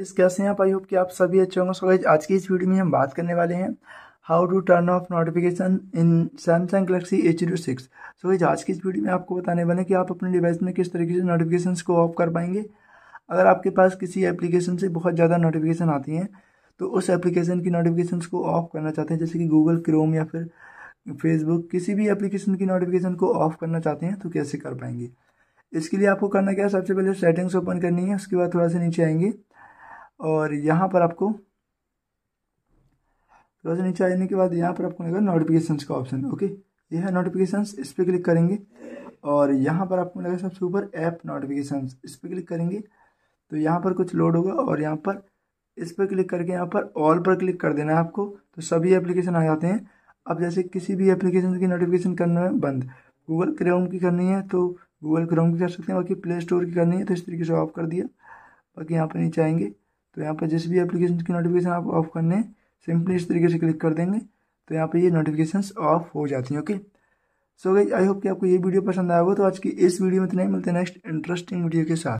इस कैसे हैं आप आई होप कि आप सभी अच्छे होंगे सो आज की इस वीडियो में हम बात करने वाले हैं how to turn off notification in Samsung Galaxy H D six so आज की इस वीडियो में आपको बताने वाले हैं कि आप अपने डिवाइस में किस तरीके से नोटिफिकेशन को ऑफ कर पाएंगे अगर आपके पास किसी एप्लीकेशन से बहुत ज़्यादा नोटिफिकेशन आती हैं तो उस एप्लीकेशन की नोटिफिकेशन को ऑफ करना चाहते हैं जैसे कि गूगल क्रोम या फिर फेसबुक किसी भी एप्लीकेशन की नोटिफिकेशन को ऑफ करना चाहते हैं तो कैसे कर पाएंगे इसके लिए आपको करना क्या है सबसे पहले सेटिंग्स ओपन करनी है उसके बाद थोड़ा सा नीचे आएंगे और यहाँ पर आपको थोड़ा सा नीचे आने के बाद यहाँ पर आपको लगेगा नोटिफिकेशन का ऑप्शन ओके ये है नोटिफिकेशन इस पर क्लिक करेंगे और यहाँ पर आपको लगेगा सबसे ऊपर ऐप नोटिफिकेशन इस पर क्लिक करेंगे तो यहाँ पर कुछ लोड होगा और यहाँ पर इस पर क्लिक करके यहाँ पर ऑल पर क्लिक कर देना है आपको तो सभी एप्लीकेशन आ जाते हैं अब जैसे किसी भी एप्लीकेशन की नोटिफिकेशन करना है बंद गूगल क्रोम की करनी है तो गूगल क्रोम की कर सकते हैं बाकी प्ले स्टोर की करनी है तो इस तरीके से ऑफ कर दिया बाकी यहाँ पर नीचे आएंगे तो यहाँ पर जिस भी एप्लीकेशन की नोटिफिकेशन आप ऑफ करने सिंपली इस तरीके से क्लिक कर देंगे तो यहाँ पर ये नोटिफिकेशंस ऑफ हो जाती हैं ओके सो गई आई होप कि आपको ये वीडियो पसंद आएगा तो आज की इस वीडियो में इतना ही मिलते हैं नेक्स्ट इंटरेस्टिंग वीडियो के साथ